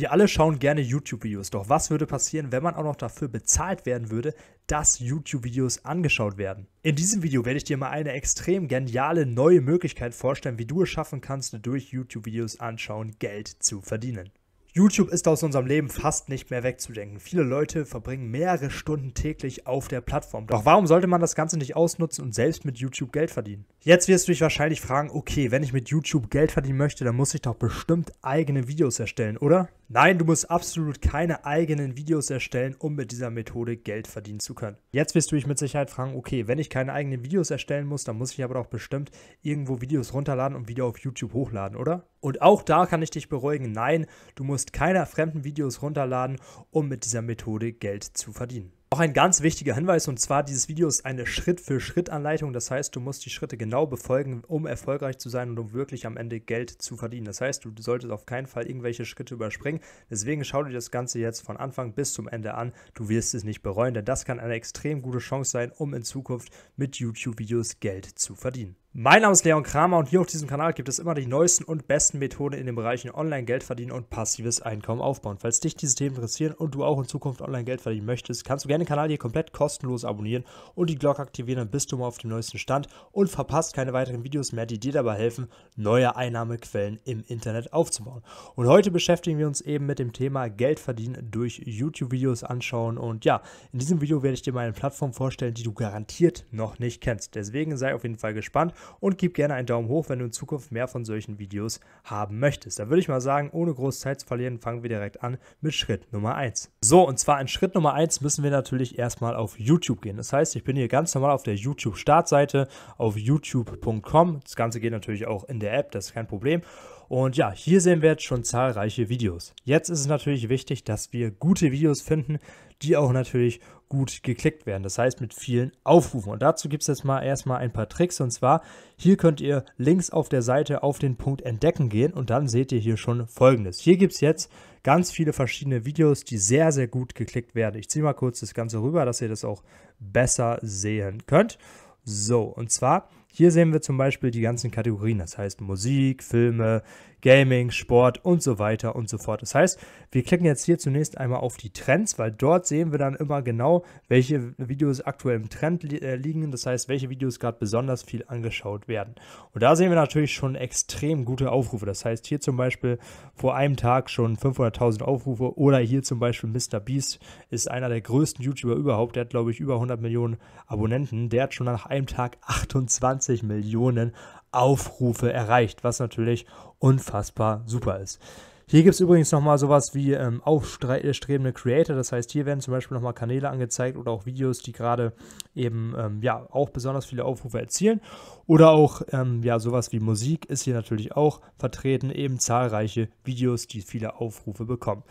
Wir alle schauen gerne YouTube-Videos, doch was würde passieren, wenn man auch noch dafür bezahlt werden würde, dass YouTube-Videos angeschaut werden? In diesem Video werde ich dir mal eine extrem geniale neue Möglichkeit vorstellen, wie du es schaffen kannst, durch YouTube-Videos anschauen Geld zu verdienen. YouTube ist aus unserem Leben fast nicht mehr wegzudenken. Viele Leute verbringen mehrere Stunden täglich auf der Plattform. Doch warum sollte man das Ganze nicht ausnutzen und selbst mit YouTube Geld verdienen? Jetzt wirst du dich wahrscheinlich fragen, okay, wenn ich mit YouTube Geld verdienen möchte, dann muss ich doch bestimmt eigene Videos erstellen, oder? Nein, du musst absolut keine eigenen Videos erstellen, um mit dieser Methode Geld verdienen zu können. Jetzt wirst du dich mit Sicherheit fragen, okay, wenn ich keine eigenen Videos erstellen muss, dann muss ich aber doch bestimmt irgendwo Videos runterladen und wieder auf YouTube hochladen, oder? Und auch da kann ich dich beruhigen, nein, du musst keine fremden Videos runterladen, um mit dieser Methode Geld zu verdienen. Auch ein ganz wichtiger Hinweis, und zwar dieses Video ist eine Schritt-für-Schritt-Anleitung. Das heißt, du musst die Schritte genau befolgen, um erfolgreich zu sein und um wirklich am Ende Geld zu verdienen. Das heißt, du solltest auf keinen Fall irgendwelche Schritte überspringen. Deswegen schau dir das Ganze jetzt von Anfang bis zum Ende an. Du wirst es nicht bereuen, denn das kann eine extrem gute Chance sein, um in Zukunft mit YouTube-Videos Geld zu verdienen. Mein Name ist Leon Kramer und hier auf diesem Kanal gibt es immer die neuesten und besten Methoden in den Bereichen Online-Geld verdienen und passives Einkommen aufbauen. Falls dich diese Themen interessieren und du auch in Zukunft Online-Geld verdienen möchtest, kannst du gerne den Kanal hier komplett kostenlos abonnieren und die Glocke aktivieren, dann bist du mal auf dem neuesten Stand und verpasst keine weiteren Videos mehr, die dir dabei helfen, neue Einnahmequellen im Internet aufzubauen. Und heute beschäftigen wir uns eben mit dem Thema Geld verdienen durch YouTube-Videos anschauen und ja, in diesem Video werde ich dir meine Plattform vorstellen, die du garantiert noch nicht kennst. Deswegen sei auf jeden Fall gespannt und gib gerne einen Daumen hoch, wenn du in Zukunft mehr von solchen Videos haben möchtest. Da würde ich mal sagen, ohne groß Zeit zu verlieren, fangen wir direkt an mit Schritt Nummer 1. So, und zwar in Schritt Nummer 1 müssen wir natürlich erstmal auf YouTube gehen. Das heißt, ich bin hier ganz normal auf der YouTube-Startseite, auf youtube.com. Das Ganze geht natürlich auch in der App, das ist kein Problem. Und ja, hier sehen wir jetzt schon zahlreiche Videos. Jetzt ist es natürlich wichtig, dass wir gute Videos finden, die auch natürlich gut geklickt werden. Das heißt mit vielen Aufrufen. Und dazu gibt es jetzt mal erstmal ein paar Tricks. Und zwar, hier könnt ihr links auf der Seite auf den Punkt Entdecken gehen und dann seht ihr hier schon folgendes. Hier gibt es jetzt ganz viele verschiedene Videos, die sehr, sehr gut geklickt werden. Ich ziehe mal kurz das Ganze rüber, dass ihr das auch besser sehen könnt. So, und zwar hier sehen wir zum Beispiel die ganzen Kategorien, das heißt Musik, Filme, Gaming, Sport und so weiter und so fort. Das heißt, wir klicken jetzt hier zunächst einmal auf die Trends, weil dort sehen wir dann immer genau, welche Videos aktuell im Trend li äh liegen, das heißt, welche Videos gerade besonders viel angeschaut werden. Und da sehen wir natürlich schon extrem gute Aufrufe. Das heißt, hier zum Beispiel vor einem Tag schon 500.000 Aufrufe oder hier zum Beispiel MrBeast ist einer der größten YouTuber überhaupt. Der hat, glaube ich, über 100 Millionen Abonnenten. Der hat schon nach einem Tag 28 20 Millionen Aufrufe erreicht, was natürlich unfassbar super ist. Hier gibt es übrigens nochmal sowas wie ähm, aufstrebende äh, Creator, das heißt, hier werden zum Beispiel nochmal Kanäle angezeigt oder auch Videos, die gerade eben ähm, ja auch besonders viele Aufrufe erzielen. Oder auch ähm, ja sowas wie Musik ist hier natürlich auch vertreten, eben zahlreiche Videos, die viele Aufrufe bekommen.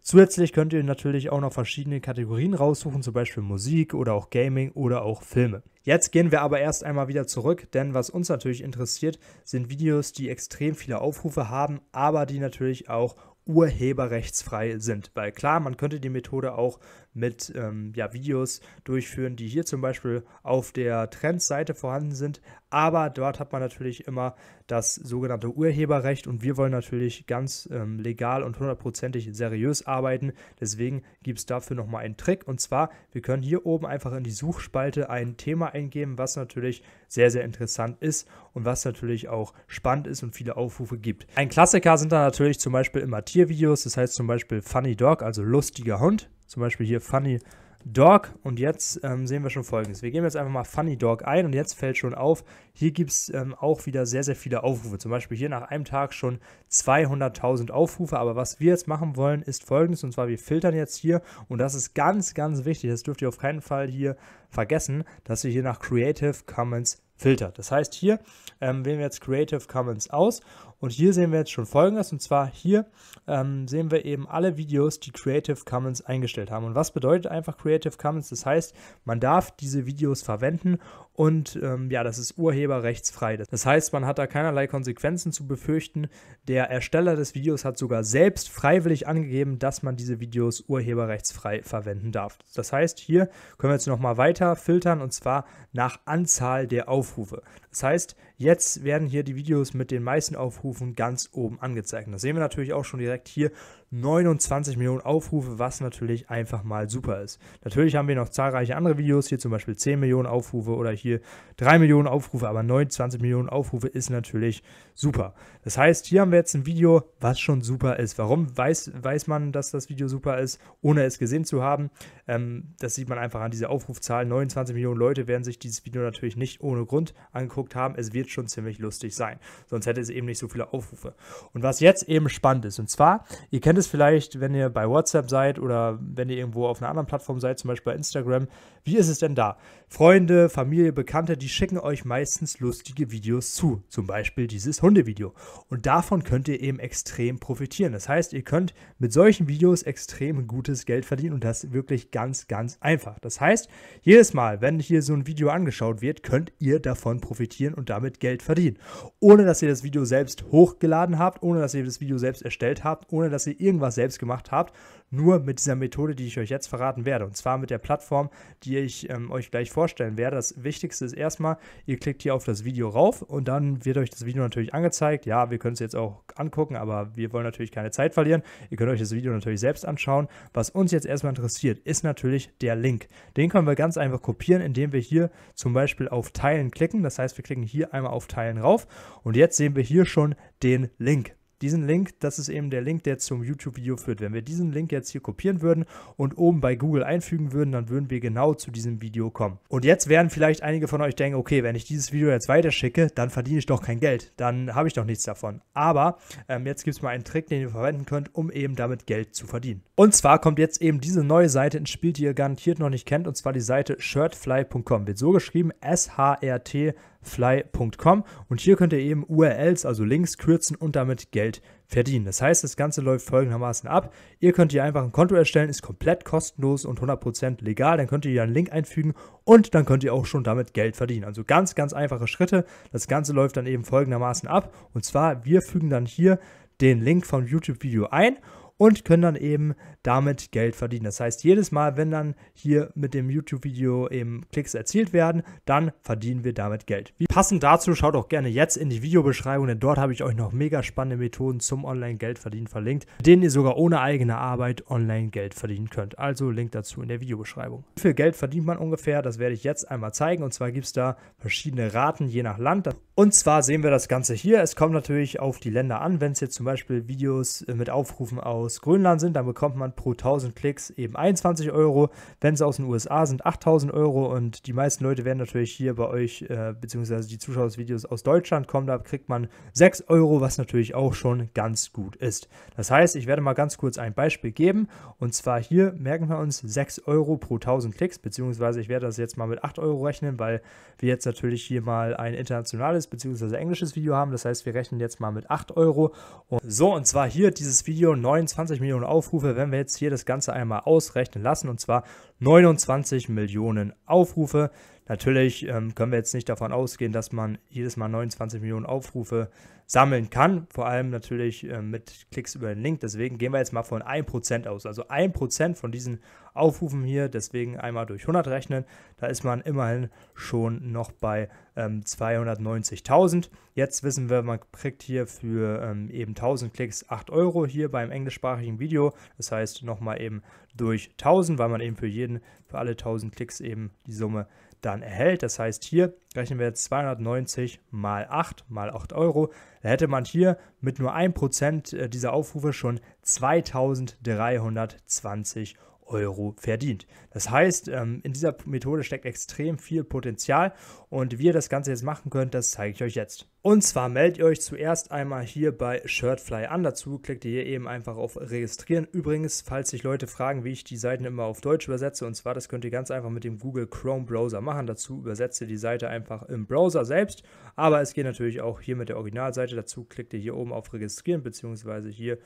Zusätzlich könnt ihr natürlich auch noch verschiedene Kategorien raussuchen, zum Beispiel Musik oder auch Gaming oder auch Filme. Jetzt gehen wir aber erst einmal wieder zurück, denn was uns natürlich interessiert, sind Videos, die extrem viele Aufrufe haben, aber die natürlich auch urheberrechtsfrei sind. Weil klar, man könnte die Methode auch mit ähm, ja, Videos durchführen, die hier zum Beispiel auf der Trendseite vorhanden sind. Aber dort hat man natürlich immer das sogenannte Urheberrecht und wir wollen natürlich ganz ähm, legal und hundertprozentig seriös arbeiten. Deswegen gibt es dafür nochmal einen Trick und zwar, wir können hier oben einfach in die Suchspalte ein Thema eingeben, was natürlich sehr, sehr interessant ist und was natürlich auch spannend ist und viele Aufrufe gibt. Ein Klassiker sind dann natürlich zum Beispiel immer Tiervideos, das heißt zum Beispiel Funny Dog, also lustiger Hund. Zum Beispiel hier Funny Dog. Und jetzt ähm, sehen wir schon folgendes. Wir geben jetzt einfach mal Funny Dog ein und jetzt fällt schon auf, hier gibt es ähm, auch wieder sehr, sehr viele Aufrufe. Zum Beispiel hier nach einem Tag schon 200.000 Aufrufe. Aber was wir jetzt machen wollen, ist folgendes. Und zwar, wir filtern jetzt hier und das ist ganz, ganz wichtig. Das dürft ihr auf keinen Fall hier vergessen, dass sie hier nach Creative Commons filtert. Das heißt, hier ähm, wählen wir jetzt Creative Commons aus und hier sehen wir jetzt schon folgendes und zwar hier ähm, sehen wir eben alle Videos, die Creative Commons eingestellt haben. Und was bedeutet einfach Creative Commons? Das heißt, man darf diese Videos verwenden und ähm, ja, das ist urheberrechtsfrei. Das heißt, man hat da keinerlei Konsequenzen zu befürchten. Der Ersteller des Videos hat sogar selbst freiwillig angegeben, dass man diese Videos urheberrechtsfrei verwenden darf. Das heißt, hier können wir jetzt nochmal weiter filtern und zwar nach Anzahl der Aufrufe. Das heißt, jetzt werden hier die Videos mit den meisten Aufrufen ganz oben angezeigt. Das sehen wir natürlich auch schon direkt hier 29 Millionen Aufrufe, was natürlich einfach mal super ist. Natürlich haben wir noch zahlreiche andere Videos, hier zum Beispiel 10 Millionen Aufrufe oder hier 3 Millionen Aufrufe, aber 29 Millionen Aufrufe ist natürlich super. Das heißt, hier haben wir jetzt ein Video, was schon super ist. Warum weiß, weiß man, dass das Video super ist, ohne es gesehen zu haben? Ähm, das sieht man einfach an dieser Aufrufzahl. 29 Millionen Leute werden sich dieses Video natürlich nicht ohne Grund angeguckt haben. Es wird schon ziemlich lustig sein, sonst hätte es eben nicht so viele Aufrufe. Und was jetzt eben spannend ist, und zwar, ihr kennt kennt es vielleicht, wenn ihr bei WhatsApp seid oder wenn ihr irgendwo auf einer anderen Plattform seid, zum Beispiel bei Instagram. Wie ist es denn da? Freunde, Familie, Bekannte, die schicken euch meistens lustige Videos zu. Zum Beispiel dieses Hundevideo. Und davon könnt ihr eben extrem profitieren. Das heißt, ihr könnt mit solchen Videos extrem gutes Geld verdienen und das wirklich ganz, ganz einfach. Das heißt, jedes Mal, wenn hier so ein Video angeschaut wird, könnt ihr davon profitieren und damit Geld verdienen. Ohne dass ihr das Video selbst hochgeladen habt, ohne dass ihr das Video selbst erstellt habt, ohne dass ihr irgendwas selbst gemacht habt, nur mit dieser Methode, die ich euch jetzt verraten werde. Und zwar mit der Plattform, die ich ähm, euch gleich vorstellen werde. Das Wichtigste ist erstmal, ihr klickt hier auf das Video rauf und dann wird euch das Video natürlich angezeigt. Ja, wir können es jetzt auch angucken, aber wir wollen natürlich keine Zeit verlieren. Ihr könnt euch das Video natürlich selbst anschauen. Was uns jetzt erstmal interessiert, ist natürlich der Link. Den können wir ganz einfach kopieren, indem wir hier zum Beispiel auf Teilen klicken. Das heißt, wir klicken hier einmal auf Teilen rauf und jetzt sehen wir hier schon den Link. Diesen Link, das ist eben der Link, der zum YouTube-Video führt. Wenn wir diesen Link jetzt hier kopieren würden und oben bei Google einfügen würden, dann würden wir genau zu diesem Video kommen. Und jetzt werden vielleicht einige von euch denken, okay, wenn ich dieses Video jetzt weiterschicke, dann verdiene ich doch kein Geld, dann habe ich doch nichts davon. Aber ähm, jetzt gibt es mal einen Trick, den ihr verwenden könnt, um eben damit Geld zu verdienen. Und zwar kommt jetzt eben diese neue Seite ins Spiel, die ihr garantiert noch nicht kennt, und zwar die Seite shirtfly.com. Wird so geschrieben, S-H-R-T fly.com und hier könnt ihr eben URLs, also Links kürzen und damit Geld verdienen. Das heißt, das Ganze läuft folgendermaßen ab. Ihr könnt hier einfach ein Konto erstellen, ist komplett kostenlos und 100% legal. Dann könnt ihr hier einen Link einfügen und dann könnt ihr auch schon damit Geld verdienen. Also ganz, ganz einfache Schritte. Das Ganze läuft dann eben folgendermaßen ab. Und zwar, wir fügen dann hier den Link vom YouTube-Video ein und können dann eben damit Geld verdienen. Das heißt, jedes Mal, wenn dann hier mit dem YouTube-Video eben Klicks erzielt werden, dann verdienen wir damit Geld. Wie passend dazu, schaut auch gerne jetzt in die Videobeschreibung, denn dort habe ich euch noch mega spannende Methoden zum Online-Geldverdienen verlinkt, mit denen ihr sogar ohne eigene Arbeit Online-Geld verdienen könnt. Also Link dazu in der Videobeschreibung. Wie viel Geld verdient man ungefähr? Das werde ich jetzt einmal zeigen. Und zwar gibt es da verschiedene Raten je nach Land. Und zwar sehen wir das Ganze hier. Es kommt natürlich auf die Länder an. Wenn es jetzt zum Beispiel Videos äh, mit Aufrufen aus Grönland sind, dann bekommt man pro 1000 Klicks eben 21 Euro. Wenn es aus den USA sind, 8000 Euro. Und die meisten Leute werden natürlich hier bei euch, äh, beziehungsweise die Zuschauersvideos aus Deutschland kommen. Da kriegt man 6 Euro, was natürlich auch schon ganz gut ist. Das heißt, ich werde mal ganz kurz ein Beispiel geben. Und zwar hier merken wir uns 6 Euro pro 1000 Klicks, beziehungsweise ich werde das jetzt mal mit 8 Euro rechnen, weil wir jetzt natürlich hier mal ein internationales deutsches bzw. englisches Video haben. Das heißt, wir rechnen jetzt mal mit 8 Euro. Und so, und zwar hier dieses Video 29 Millionen Aufrufe, wenn wir jetzt hier das Ganze einmal ausrechnen lassen, und zwar 29 Millionen Aufrufe. Natürlich ähm, können wir jetzt nicht davon ausgehen, dass man jedes Mal 29 Millionen Aufrufe sammeln kann, vor allem natürlich ähm, mit Klicks über den Link. Deswegen gehen wir jetzt mal von 1% aus. Also 1% von diesen Aufrufen hier, deswegen einmal durch 100 rechnen, da ist man immerhin schon noch bei ähm, 290.000. Jetzt wissen wir, man kriegt hier für ähm, eben 1000 Klicks 8 Euro hier beim englischsprachigen Video. Das heißt nochmal eben durch 1000, weil man eben für jeden, für alle 1000 Klicks eben die Summe dann erhält. Das heißt, hier rechnen wir jetzt 290 mal 8 mal 8 Euro. Da hätte man hier mit nur 1% äh, dieser Aufrufe schon 2320 Euro Euro verdient. Das heißt, ähm, in dieser Methode steckt extrem viel Potenzial und wie ihr das Ganze jetzt machen könnt, das zeige ich euch jetzt. Und zwar meldet ihr euch zuerst einmal hier bei Shirtfly an. Dazu klickt ihr hier eben einfach auf Registrieren. Übrigens, falls sich Leute fragen, wie ich die Seiten immer auf Deutsch übersetze, und zwar das könnt ihr ganz einfach mit dem Google Chrome Browser machen. Dazu übersetzt ihr die Seite einfach im Browser selbst. Aber es geht natürlich auch hier mit der Originalseite. Dazu klickt ihr hier oben auf Registrieren, bzw. hier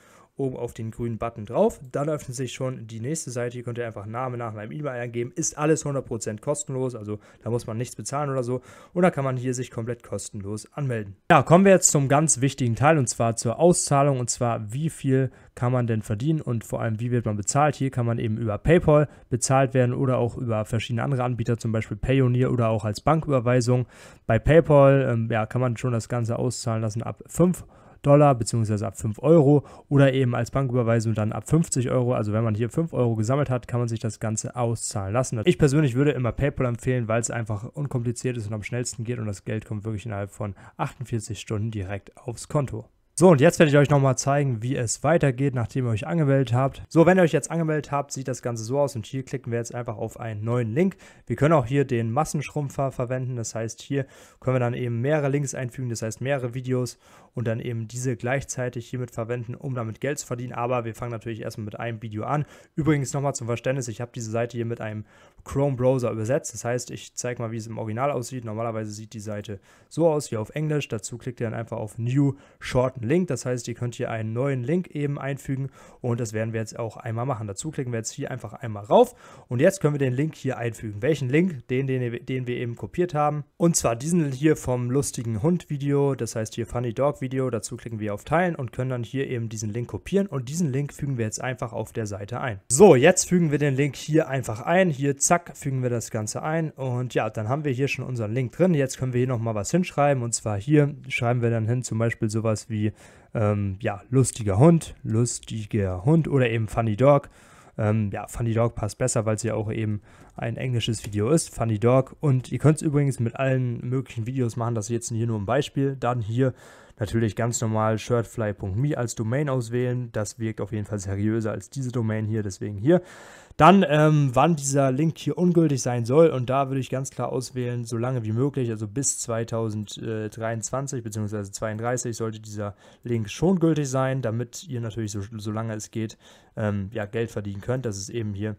oben auf den grünen Button drauf. Dann öffnet sich schon die nächste Seite. Ihr könnt ihr einfach Name, nach meinem E-Mail eingeben. Ist alles 100% kostenlos, also da muss man nichts bezahlen oder so. Und da kann man hier sich komplett kostenlos anmelden. Ja, kommen wir jetzt zum ganz wichtigen Teil und zwar zur Auszahlung und zwar wie viel kann man denn verdienen und vor allem wie wird man bezahlt. Hier kann man eben über PayPal bezahlt werden oder auch über verschiedene andere Anbieter, zum Beispiel Payoneer oder auch als Banküberweisung. Bei PayPal ähm, ja, kann man schon das Ganze auszahlen lassen ab 5 Euro. Dollar beziehungsweise ab 5 Euro oder eben als Banküberweisung dann ab 50 Euro. Also wenn man hier 5 Euro gesammelt hat, kann man sich das Ganze auszahlen lassen. Ich persönlich würde immer PayPal empfehlen, weil es einfach unkompliziert ist und am schnellsten geht und das Geld kommt wirklich innerhalb von 48 Stunden direkt aufs Konto. So, und jetzt werde ich euch nochmal zeigen, wie es weitergeht, nachdem ihr euch angemeldet habt. So, wenn ihr euch jetzt angemeldet habt, sieht das Ganze so aus und hier klicken wir jetzt einfach auf einen neuen Link. Wir können auch hier den Massenschrumpfer verwenden, das heißt, hier können wir dann eben mehrere Links einfügen, das heißt mehrere Videos und dann eben diese gleichzeitig hiermit verwenden, um damit Geld zu verdienen. Aber wir fangen natürlich erstmal mit einem Video an. Übrigens nochmal zum Verständnis, ich habe diese Seite hier mit einem Chrome-Browser übersetzt, das heißt, ich zeige mal, wie es im Original aussieht. Normalerweise sieht die Seite so aus, hier auf Englisch. Dazu klickt ihr dann einfach auf New Shorten einen Link. Das heißt, ihr könnt hier einen neuen Link eben einfügen und das werden wir jetzt auch einmal machen. Dazu klicken wir jetzt hier einfach einmal rauf und jetzt können wir den Link hier einfügen. Welchen Link? Den, den, den wir eben kopiert haben. Und zwar diesen hier vom lustigen Hund-Video, das heißt hier Funny Dog-Video. Dazu klicken wir auf Teilen und können dann hier eben diesen Link kopieren und diesen Link fügen wir jetzt einfach auf der Seite ein. So, jetzt fügen wir den Link hier einfach ein. Hier, zack, fügen wir das Ganze ein und ja, dann haben wir hier schon unseren Link drin. Jetzt können wir hier nochmal was hinschreiben und zwar hier schreiben wir dann hin zum Beispiel sowas wie ähm, ja, lustiger Hund, lustiger Hund oder eben Funny Dog. Ähm, ja, Funny Dog passt besser, weil es ja auch eben ein englisches Video ist, Funny Dog. Und ihr könnt es übrigens mit allen möglichen Videos machen, das ist jetzt hier nur ein Beispiel. Dann hier natürlich ganz normal shirtfly.me als Domain auswählen. Das wirkt auf jeden Fall seriöser als diese Domain hier, deswegen hier. Dann, ähm, wann dieser Link hier ungültig sein soll. Und da würde ich ganz klar auswählen, so lange wie möglich, also bis 2023 bzw. 2032 sollte dieser Link schon gültig sein, damit ihr natürlich so, so lange es geht, ähm, ja, Geld verdienen könnt. Das ist eben hier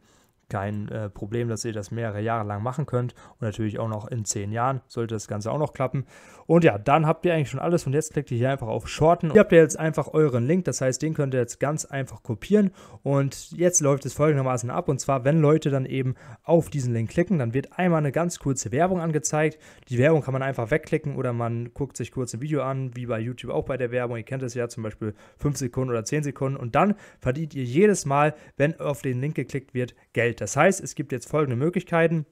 kein äh, Problem, dass ihr das mehrere Jahre lang machen könnt. Und natürlich auch noch in zehn Jahren sollte das Ganze auch noch klappen. Und ja, dann habt ihr eigentlich schon alles. Und jetzt klickt ihr hier einfach auf Shorten. Hier habt ihr jetzt einfach euren Link. Das heißt, den könnt ihr jetzt ganz einfach kopieren. Und jetzt läuft es folgendermaßen ab. Und zwar, wenn Leute dann eben auf diesen Link klicken, dann wird einmal eine ganz kurze Werbung angezeigt. Die Werbung kann man einfach wegklicken oder man guckt sich kurz ein Video an, wie bei YouTube auch bei der Werbung. Ihr kennt das ja zum Beispiel 5 Sekunden oder 10 Sekunden. Und dann verdient ihr jedes Mal, wenn auf den Link geklickt wird, Geld. Das heißt, es gibt jetzt folgende Möglichkeiten.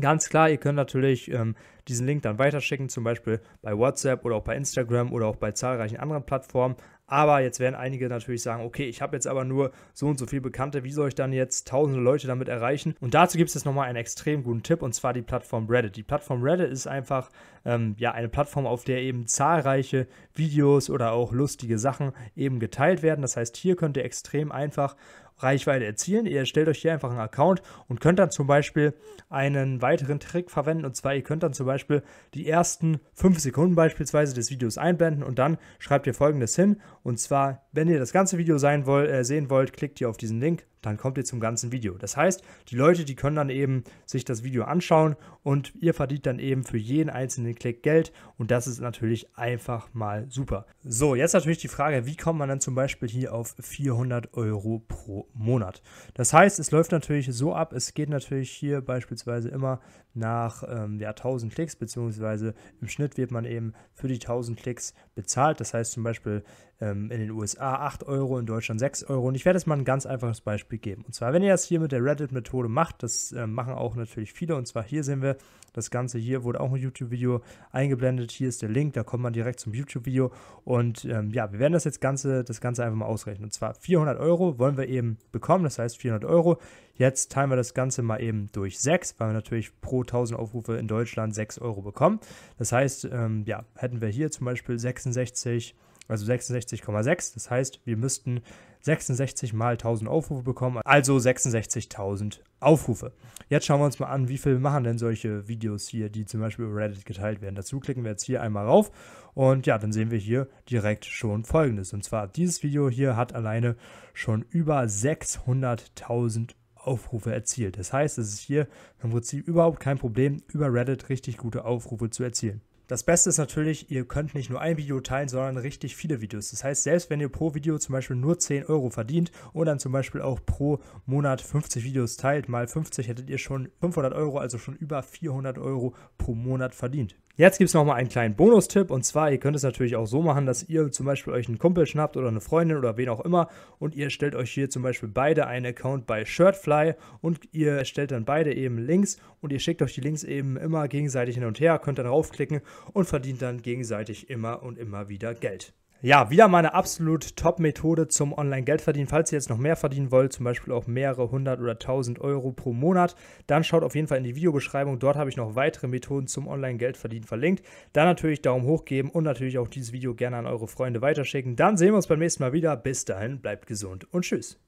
Ganz klar, ihr könnt natürlich ähm, diesen Link dann weiterschicken, zum Beispiel bei WhatsApp oder auch bei Instagram oder auch bei zahlreichen anderen Plattformen. Aber jetzt werden einige natürlich sagen, okay, ich habe jetzt aber nur so und so viel Bekannte, wie soll ich dann jetzt tausende Leute damit erreichen? Und dazu gibt es jetzt nochmal einen extrem guten Tipp und zwar die Plattform Reddit. Die Plattform Reddit ist einfach ähm, ja eine Plattform, auf der eben zahlreiche Videos oder auch lustige Sachen eben geteilt werden. Das heißt, hier könnt ihr extrem einfach Reichweite erzielen. Ihr erstellt euch hier einfach einen Account und könnt dann zum Beispiel einen weiteren Trick verwenden. Und zwar, ihr könnt dann zum Beispiel die ersten 5 Sekunden beispielsweise des Videos einblenden und dann schreibt ihr folgendes hin. Und zwar, wenn ihr das ganze Video wollt, äh, sehen wollt, klickt ihr auf diesen Link dann kommt ihr zum ganzen Video. Das heißt, die Leute, die können dann eben sich das Video anschauen und ihr verdient dann eben für jeden einzelnen Klick Geld und das ist natürlich einfach mal super. So, jetzt natürlich die Frage, wie kommt man dann zum Beispiel hier auf 400 Euro pro Monat? Das heißt, es läuft natürlich so ab, es geht natürlich hier beispielsweise immer nach ähm, ja, 1000 Klicks, beziehungsweise im Schnitt wird man eben für die 1000 Klicks bezahlt. Das heißt zum Beispiel, ähm, in den USA 8 Euro, in Deutschland 6 Euro. Und ich werde jetzt mal ein ganz einfaches Beispiel geben. Und zwar, wenn ihr das hier mit der Reddit-Methode macht, das äh, machen auch natürlich viele. Und zwar hier sehen wir, das Ganze hier wurde auch ein YouTube-Video eingeblendet. Hier ist der Link, da kommt man direkt zum YouTube-Video. Und ähm, ja, wir werden das jetzt Ganze, das Ganze einfach mal ausrechnen. Und zwar 400 Euro wollen wir eben bekommen, das heißt 400 Euro. Jetzt teilen wir das Ganze mal eben durch 6, weil wir natürlich pro 1000 Aufrufe in Deutschland 6 Euro bekommen. Das heißt, ähm, ja, hätten wir hier zum Beispiel 66 also 66,6. Das heißt, wir müssten 66 mal 1000 Aufrufe bekommen, also 66.000 Aufrufe. Jetzt schauen wir uns mal an, wie viel machen denn solche Videos hier, die zum Beispiel über Reddit geteilt werden. Dazu klicken wir jetzt hier einmal rauf und ja, dann sehen wir hier direkt schon folgendes. Und zwar, dieses Video hier hat alleine schon über 600.000 Aufrufe erzielt. Das heißt, es ist hier im Prinzip überhaupt kein Problem, über Reddit richtig gute Aufrufe zu erzielen. Das Beste ist natürlich, ihr könnt nicht nur ein Video teilen, sondern richtig viele Videos. Das heißt, selbst wenn ihr pro Video zum Beispiel nur 10 Euro verdient und dann zum Beispiel auch pro Monat 50 Videos teilt, mal 50 hättet ihr schon 500 Euro, also schon über 400 Euro pro Monat verdient. Jetzt gibt es nochmal einen kleinen Bonustipp und zwar, ihr könnt es natürlich auch so machen, dass ihr zum Beispiel euch einen Kumpel schnappt oder eine Freundin oder wen auch immer und ihr stellt euch hier zum Beispiel beide einen Account bei Shirtfly und ihr stellt dann beide eben Links und ihr schickt euch die Links eben immer gegenseitig hin und her, könnt dann raufklicken und verdient dann gegenseitig immer und immer wieder Geld. Ja, wieder meine absolut Top-Methode zum Online-Geldverdienen. Falls ihr jetzt noch mehr verdienen wollt, zum Beispiel auch mehrere hundert oder tausend Euro pro Monat, dann schaut auf jeden Fall in die Videobeschreibung. Dort habe ich noch weitere Methoden zum Online-Geldverdienen verlinkt. Dann natürlich Daumen hoch geben und natürlich auch dieses Video gerne an eure Freunde weiterschicken. Dann sehen wir uns beim nächsten Mal wieder. Bis dahin, bleibt gesund und tschüss.